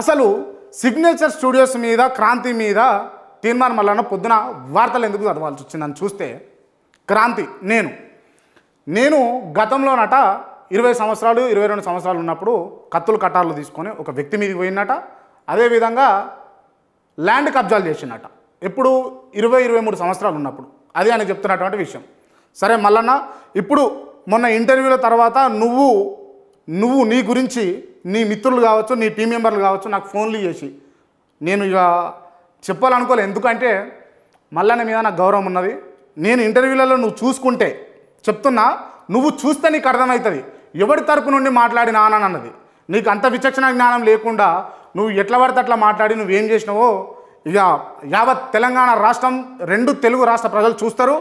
అసలు signature studios మీద క్రాంతి మీద తీర్మానం వలన పొద్దున వార్తలు ఎందుకు చదవాల్సి వచ్చిందని చూస్తే క్రాంతి నేను నేను గతంలోనట ఇరవై సంవత్సరాలు ఇరవై రెండు సంవత్సరాలు ఉన్నప్పుడు కత్తులు కట్టాలు తీసుకొని ఒక వ్యక్తి మీదకి పోయినట అదేవిధంగా ల్యాండ్ కబ్జాలు చేసినట ఎప్పుడు ఇరవై ఇరవై మూడు సంవత్సరాలు ఉన్నప్పుడు అది ఆయన చెప్తున్నటువంటి విషయం సరే మల్లన్న ఇప్పుడు మొన్న ఇంటర్వ్యూల తర్వాత నువ్వు నువ్వు నీ గురించి నీ మిత్రులు కావచ్చు నీ టీం మెంబర్లు కావచ్చు నాకు ఫోన్లు చేసి నేను ఇక చెప్పాలనుకోలే ఎందుకంటే మల్లన్న మీద నాకు గౌరవం ఉన్నది నేను ఇంటర్వ్యూలలో నువ్వు చూసుకుంటే చెప్తున్నా నువ్వు చూస్తే నీకు అర్థమవుతుంది ఎవరి తరపు నుండి మాట్లాడినా అని అన్నది నీకు అంత విచక్షణ జ్ఞానం లేకుండా నువ్వు ఎట్లా పడితే అట్లా మాట్లాడి నువ్వేం చేసినావో ఇక యావత్ తెలంగాణ రాష్ట్రం రెండు తెలుగు రాష్ట్ర ప్రజలు చూస్తారు